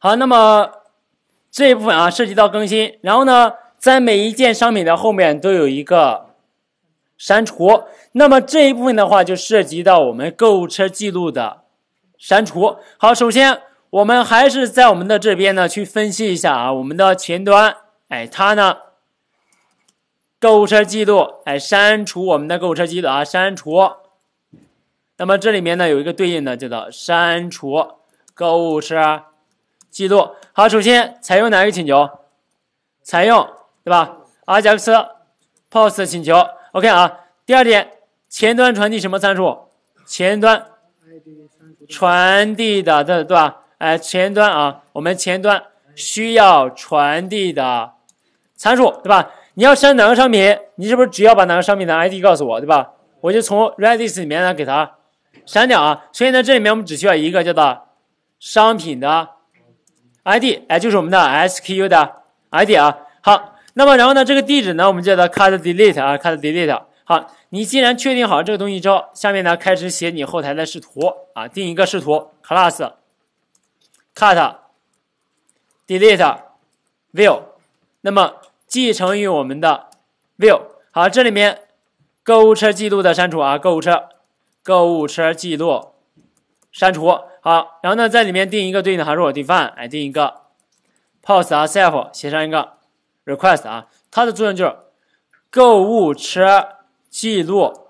好，那么这一部分啊涉及到更新，然后呢，在每一件商品的后面都有一个删除，那么这一部分的话就涉及到我们购物车记录的删除。好，首先我们还是在我们的这边呢去分析一下啊，我们的前端，哎，它呢购物车记录，哎，删除我们的购物车记录啊，删除。那么这里面呢有一个对应的叫做删除购物车。记录好，首先采用哪个请求？采用对吧？贾克斯 POST 请求，OK 啊。第二点，前端传递什么参数？前端传递的对对吧？哎，前端啊，我们前端需要传递的参数对吧？你要删哪个商品，你是不是只要把哪个商品的 ID 告诉我对吧？我就从 Redis 里面呢给它删掉啊。所以呢，这里面我们只需要一个叫做商品的。ID 哎，就是我们的 SKU 的 ID 啊。好，那么然后呢，这个地址呢，我们叫做 Cut Delete 啊，Cut Delete。好，你既然确定好这个东西之后，下面呢开始写你后台的视图啊，定一个视图 Class Cut Delete View。那么继承于我们的 View。好，这里面购物车记录的删除啊，购物车购物车记录删除。好，然后呢，在里面定一个对应的函数，我定 f i n e 哎，定一个 post o u r s e l f e 写上一个 request 啊，它的作用就是购物车记录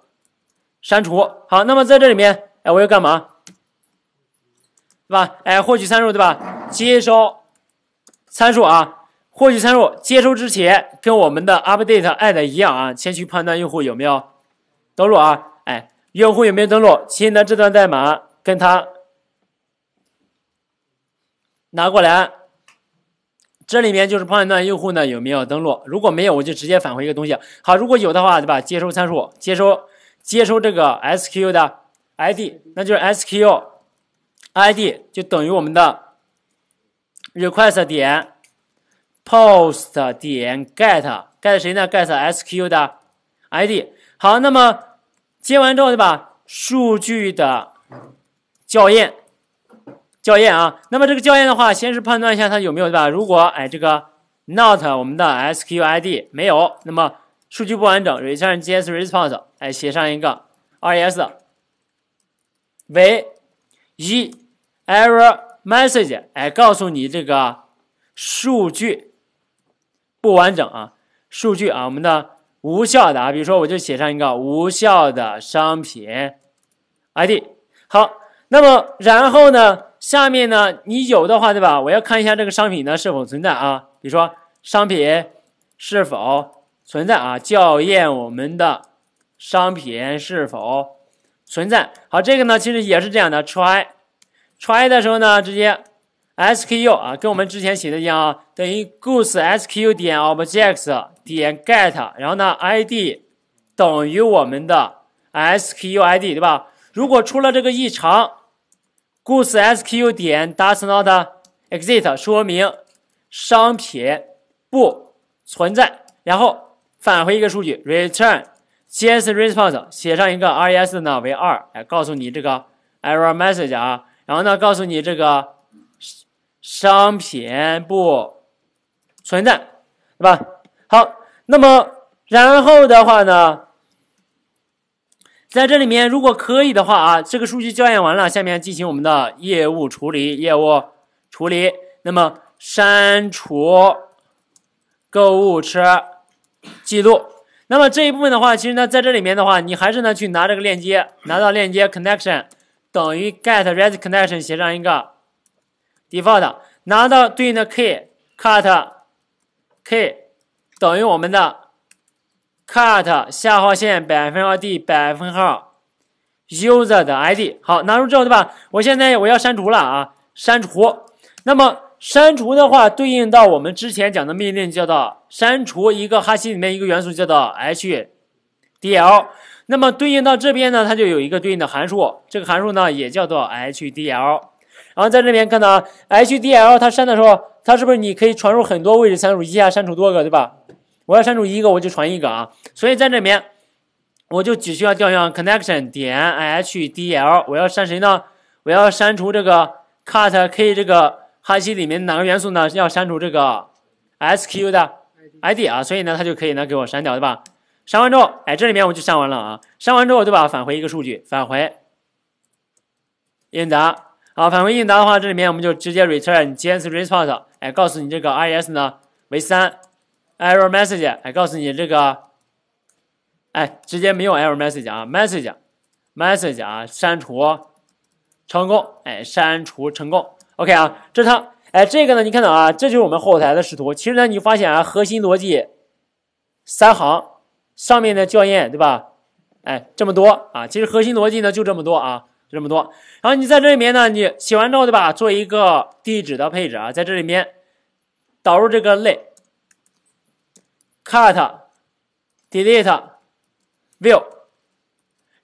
删除。好，那么在这里面，哎，我要干嘛？对吧？哎，获取参数，对吧？接收参数啊，获取参数，接收之前跟我们的 update add 一样啊，先去判断用户有没有登录啊，哎，用户有没有登录？先拿这段代码跟它。拿过来，这里面就是判断用户呢有没有登录，如果没有，我就直接返回一个东西。好，如果有的话，对吧？接收参数，接收接收这个 SQ 的 ID，那就是 SQ ID 就等于我们的 request 点 post 点 get get 谁呢？get SQ 的 ID。好，那么接完之后，对吧？数据的校验。校验啊，那么这个校验的话，先是判断一下它有没有，对吧？如果哎，这个 not 我们的 s q i d 没有，那么数据不完整。return j s response，哎，写上一个 r e s，为 e r r o r message，哎，告诉你这个数据不完整啊，数据啊，我们的无效的啊，比如说我就写上一个无效的商品 i d。好，那么然后呢？下面呢，你有的话，对吧？我要看一下这个商品呢是否存在啊，比如说商品是否存在啊，校验我们的商品是否存在。好，这个呢其实也是这样的，try try 的时候呢，直接 SKU 啊，跟我们之前写的一样，啊，等于 goods SKU 点 objects 点 get，然后呢 ID 等于我们的 SKU ID，对吧？如果出了这个异常。g o o s SKU 点 does not exist，说明商品不存在，然后返回一个数据，return G S response，写上一个 R E S 呢为二，哎，告诉你这个 error message 啊，然后呢，告诉你这个商品不存在，对吧？好，那么然后的话呢？在这里面，如果可以的话啊，这个数据校验完了，下面进行我们的业务处理。业务处理，那么删除购物车记录。那么这一部分的话，其实呢，在这里面的话，你还是呢去拿这个链接，拿到链接 connection 等于 g e t r e d s c o n n e c t i o n 写上一个 default，拿到对应的 key，cut key 等于我们的。cut 下划线百分号 d 百分号 user 的 id 好拿住之后对吧？我现在我要删除了啊，删除。那么删除的话，对应到我们之前讲的命令叫做删除一个哈希里面一个元素，叫做 hdl。那么对应到这边呢，它就有一个对应的函数，这个函数呢也叫做 hdl。然后在这边看到 hdl 它删的时候，它是不是你可以传入很多位置参数，一下删除多个对吧？我要删除一个，我就传一个啊，所以在这边我就只需要调用 connection 点 hdl，我要删谁呢？我要删除这个 cut k 这个哈希里面哪个元素呢？要删除这个 s q 的 id 啊，所以呢，它就可以呢给我删掉，对吧？删完之后，哎，这里面我就删完了啊，删完之后，对吧？返回一个数据，返回应答，好，返回应答的话，这里面我们就直接 return j s n response，哎，告诉你这个 r s 呢为三。error message，哎，告诉你这个，哎，直接没有 error message 啊，message，message 啊，删除成功，哎，删除成功，OK 啊，这它，哎，这个呢，你看到啊，这就是我们后台的视图。其实呢，你发现啊，核心逻辑三行，上面的校验对吧？哎，这么多啊，其实核心逻辑呢就这么多啊，就这么多。然后你在这里面呢，你写完之后对吧，做一个地址的配置啊，在这里面导入这个类。Cut, delete, view，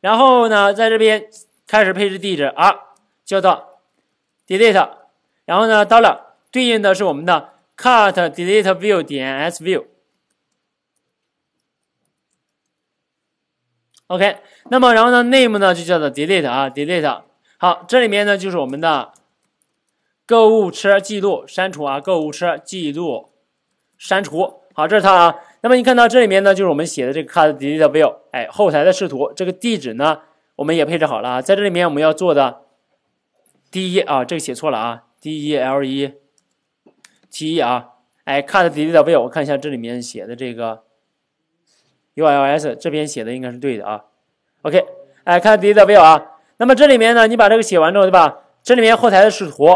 然后呢，在这边开始配置地址啊，叫做 delete，然后呢，d o l l a r 对应的是我们的 cut delete view 点 s view。OK，那么然后呢，name 呢就叫做 delete 啊，delete。好，这里面呢就是我们的购物车记录删除啊，购物车记录删除。好，这是它啊。那么你看到这里面呢，就是我们写的这个 Card d e t a View，哎，后台的视图，这个地址呢，我们也配置好了啊。在这里面我们要做的，D 一啊，这个写错了啊，D E L E T E 啊，哎，Card d e t a t l View，我看一下这里面写的这个 U L S，这边写的应该是对的啊。OK，哎，Card d e t a t l View 啊。那么这里面呢，你把这个写完之后，对吧？这里面后台的视图。